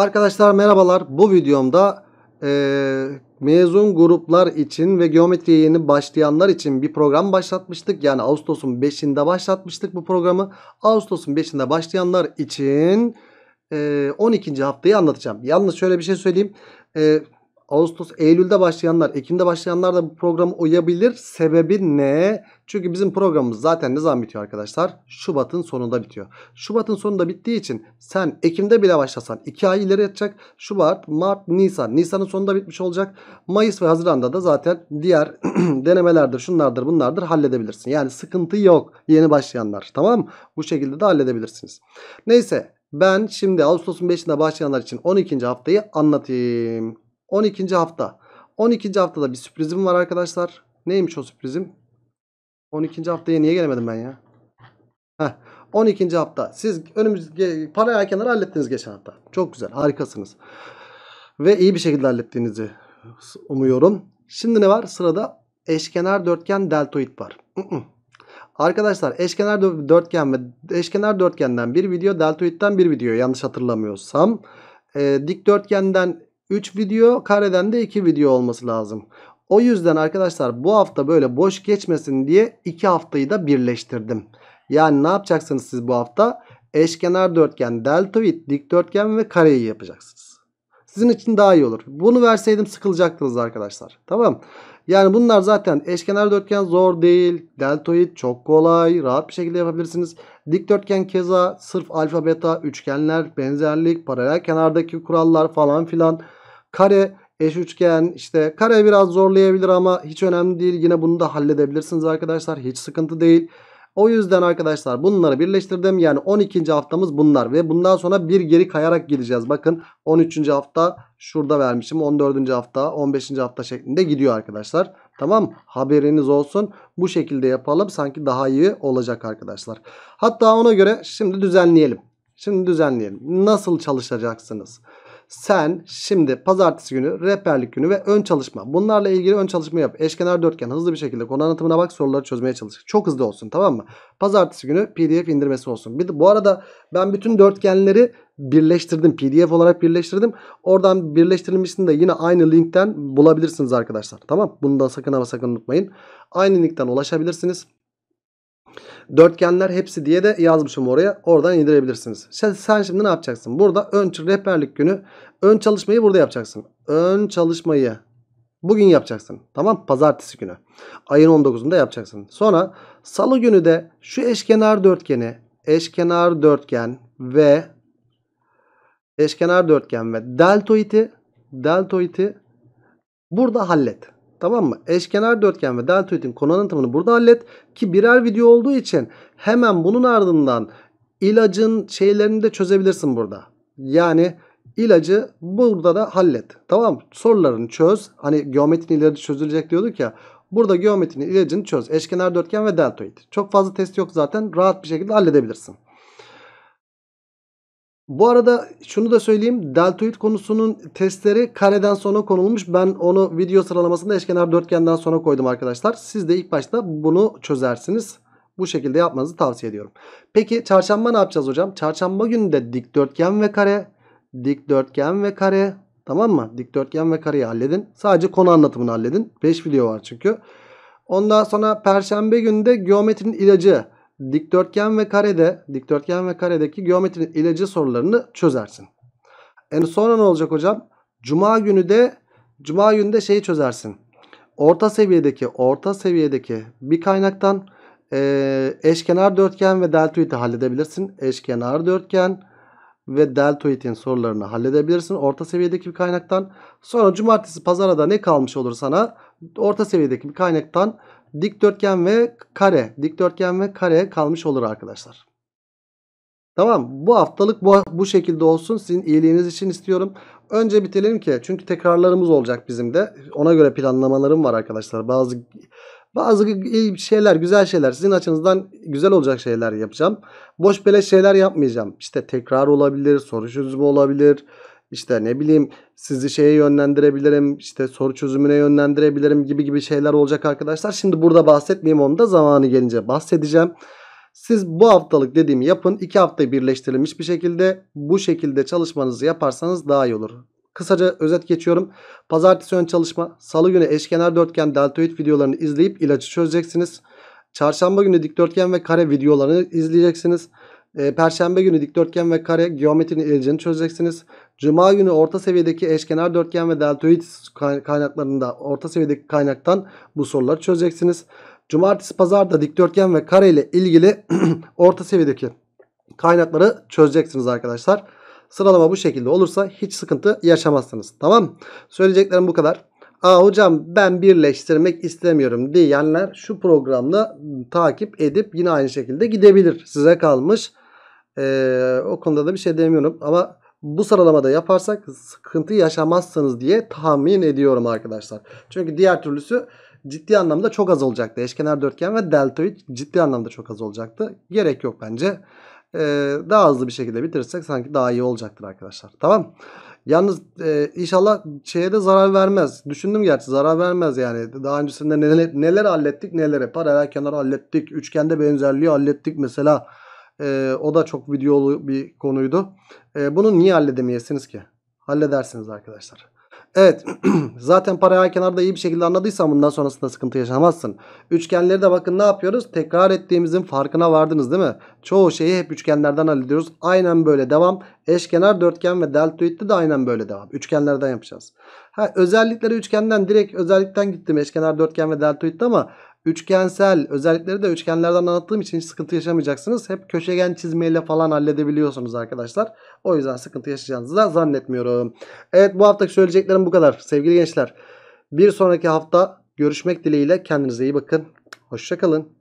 Arkadaşlar merhabalar. Bu videomda e, mezun gruplar için ve geometriye yeni başlayanlar için bir program başlatmıştık. Yani Ağustos'un 5'inde başlatmıştık bu programı. Ağustos'un 5'inde başlayanlar için e, 12. haftayı anlatacağım. Yalnız şöyle bir şey söyleyeyim. E, Ağustos, Eylül'de başlayanlar, Ekim'de başlayanlar da bu programı uyabilir. Sebebi ne? Çünkü bizim programımız zaten ne zaman bitiyor arkadaşlar? Şubat'ın sonunda bitiyor. Şubat'ın sonunda bittiği için sen Ekim'de bile başlasan 2 ay ileri yatacak. Şubat, Mart, Nisan. Nisan'ın sonunda bitmiş olacak. Mayıs ve Haziran'da da zaten diğer denemelerdir, şunlardır, bunlardır halledebilirsin. Yani sıkıntı yok yeni başlayanlar. Tamam mı? Bu şekilde de halledebilirsiniz. Neyse ben şimdi Ağustos'un 5'inde başlayanlar için 12. haftayı anlatayım. 12. hafta. 12. haftada bir sürprizim var arkadaşlar. Neymiş o sürprizim? 12. haftaya niye gelemedim ben ya? Heh. 12. hafta. Siz önümüz para erkenler hallettiniz geçen hafta. Çok güzel. Harikasınız. Ve iyi bir şekilde hallettiğinizi umuyorum. Şimdi ne var? Sırada eşkenar dörtgen deltoid var. Arkadaşlar eşkenar dörtgen ve eşkenar dörtgenden bir video deltoidten bir video yanlış hatırlamıyorsam. Ee, dik dörtgenden 3 video kareden de 2 video olması lazım. O yüzden arkadaşlar bu hafta böyle boş geçmesin diye 2 haftayı da birleştirdim. Yani ne yapacaksınız siz bu hafta? Eşkenar dörtgen, deltoid, dikdörtgen ve kareyi yapacaksınız. Sizin için daha iyi olur. Bunu verseydim sıkılacaktınız arkadaşlar. Tamam. Yani bunlar zaten eşkenar dörtgen zor değil. Deltoid çok kolay. Rahat bir şekilde yapabilirsiniz. Dikdörtgen keza sırf alfa beta, üçgenler, benzerlik, paralel kenardaki kurallar falan filan. Kare eş üçgen işte kare biraz zorlayabilir ama hiç önemli değil. Yine bunu da halledebilirsiniz arkadaşlar. Hiç sıkıntı değil. O yüzden arkadaşlar bunları birleştirdim. Yani 12. haftamız bunlar ve bundan sonra bir geri kayarak gideceğiz. Bakın 13. hafta şurada vermişim. 14. hafta 15. hafta şeklinde gidiyor arkadaşlar. Tamam haberiniz olsun. Bu şekilde yapalım sanki daha iyi olacak arkadaşlar. Hatta ona göre şimdi düzenleyelim. Şimdi düzenleyelim. Nasıl çalışacaksınız? Sen şimdi pazartesi günü rehberlik günü ve ön çalışma. Bunlarla ilgili ön çalışma yap. Eşkenar dörtgen hızlı bir şekilde konu anlatımına bak soruları çözmeye çalış. Çok hızlı olsun tamam mı? Pazartesi günü pdf indirmesi olsun. Bir de, bu arada ben bütün dörtgenleri birleştirdim. PDF olarak birleştirdim. Oradan birleştirilmişini de yine aynı linkten bulabilirsiniz arkadaşlar. Tamam. Bunu da sakın ama sakın unutmayın. Aynı linkten ulaşabilirsiniz. Dörtgenler hepsi diye de yazmışım oraya. Oradan indirebilirsiniz. Sen, sen şimdi ne yapacaksın? Burada ön rehberlik günü ön çalışmayı burada yapacaksın. Ön çalışmayı bugün yapacaksın. Tamam pazartesi günü. Ayın 19'unda yapacaksın. Sonra salı günü de şu eşkenar dörtgeni eşkenar dörtgen ve eşkenar dörtgen ve deltoidi deltoidi burada hallet. Tamam mı? Eşkenar dörtgen ve deltoidin konu anlatımını burada hallet. Ki birer video olduğu için hemen bunun ardından ilacın şeylerini de çözebilirsin burada. Yani ilacı burada da hallet. Tamam mı? Sorularını çöz. Hani geometrinin ilacı çözülecek diyorduk ya. Burada geometrinin ilacını çöz. Eşkenar dörtgen ve deltoid. Çok fazla test yok zaten. Rahat bir şekilde halledebilirsin. Bu arada şunu da söyleyeyim. Deltoid konusunun testleri kareden sonra konulmuş. Ben onu video sıralamasında eşkenar dörtgenden sonra koydum arkadaşlar. Siz de ilk başta bunu çözersiniz. Bu şekilde yapmanızı tavsiye ediyorum. Peki çarşamba ne yapacağız hocam? Çarşamba günü de dikdörtgen ve kare. Dikdörtgen ve kare. Tamam mı? Dikdörtgen ve kareyi halledin. Sadece konu anlatımını halledin. 5 video var çünkü. Ondan sonra perşembe günü de geometrinin ilacı dikdörtgen ve karede dikdörtgen ve karedeki geometri ilacı sorularını çözersin. En sonra ne olacak hocam? Cuma günü de cuma günü de şeyi çözersin. Orta seviyedeki orta seviyedeki bir kaynaktan e, eşkenar dörtgen ve deltoidi halledebilirsin. Eşkenar dörtgen ve deltoidin sorularını halledebilirsin. Orta seviyedeki bir kaynaktan. Sonra cumartesi pazara da ne kalmış olur sana? Orta seviyedeki bir kaynaktan dikdörtgen ve kare. Dikdörtgen ve kare kalmış olur arkadaşlar. Tamam bu haftalık bu, bu şekilde olsun. Sizin iyiliğiniz için istiyorum. Önce bitirelim ki çünkü tekrarlarımız olacak bizim de. Ona göre planlamalarım var arkadaşlar. Bazı bazı iyi şeyler, güzel şeyler, sizin açınızdan güzel olacak şeyler yapacağım. Boş beleş şeyler yapmayacağım. İşte tekrar olabilir, soru çözümü olabilir işte ne bileyim sizi şeye yönlendirebilirim, işte soru çözümüne yönlendirebilirim gibi gibi şeyler olacak arkadaşlar. Şimdi burada bahsetmeyeyim onu da zamanı gelince bahsedeceğim. Siz bu haftalık dediğimi yapın. iki hafta birleştirilmiş bir şekilde bu şekilde çalışmanızı yaparsanız daha iyi olur. Kısaca özet geçiyorum. Pazartesi ön çalışma, salı günü eşkenar dörtgen deltoid videolarını izleyip ilacı çözeceksiniz. Çarşamba günü dikdörtgen ve kare videolarını izleyeceksiniz. Ee, Perşembe günü dikdörtgen ve kare geometrinin eğricini çözeceksiniz. Cuma günü orta seviyedeki eşkenar dörtgen ve deltoid kaynaklarında orta seviyedeki kaynaktan bu soruları çözeceksiniz. Cumartesi pazar da dikdörtgen ve kare ile ilgili orta seviyedeki kaynakları çözeceksiniz arkadaşlar. Sıralama bu şekilde olursa hiç sıkıntı yaşamazsınız. Tamam Söyleyeceklerim bu kadar. Aa hocam ben birleştirmek istemiyorum diyenler şu programla takip edip yine aynı şekilde gidebilir. Size kalmış. Ee, o konuda da bir şey demiyorum ama bu sıralamada yaparsak sıkıntı yaşamazsınız diye tahmin ediyorum arkadaşlar. Çünkü diğer türlüsü ciddi anlamda çok az olacaktı. Eşkenar dörtgen ve deltoid ciddi anlamda çok az olacaktı. Gerek yok bence. Ee, daha hızlı bir şekilde bitirirsek sanki daha iyi olacaktır arkadaşlar. Tamam Yalnız e, inşallah şeye de zarar vermez. Düşündüm gerçi zarar vermez yani. Daha öncesinde neler, neler hallettik nelere. Paralel kenar hallettik. Üçgende benzerliği hallettik Mesela e, o da çok videolu bir konuydu. E, bunu niye halledemeyesiniz ki? Halledersiniz arkadaşlar. Evet zaten parayı kenarda iyi bir şekilde anladıysam bundan sonrasında sıkıntı yaşamazsın. Üçgenleri de bakın ne yapıyoruz? Tekrar ettiğimizin farkına vardınız değil mi? Çoğu şeyi hep üçgenlerden hallediyoruz. Aynen böyle devam. Eşkenar, dörtgen ve deltoidli de aynen böyle devam. Üçgenlerden yapacağız. Ha, özellikleri üçgenden direkt özellikten gittim eşkenar, dörtgen ve deltoidli ama Üçgensel özellikleri de üçgenlerden anlattığım için hiç sıkıntı yaşamayacaksınız. Hep köşegen çizmeyle falan halledebiliyorsunuz arkadaşlar. O yüzden sıkıntı yaşayacağınızı da zannetmiyorum. Evet bu haftaki söyleyeceklerim bu kadar sevgili gençler. Bir sonraki hafta görüşmek dileğiyle kendinize iyi bakın. Hoşçakalın.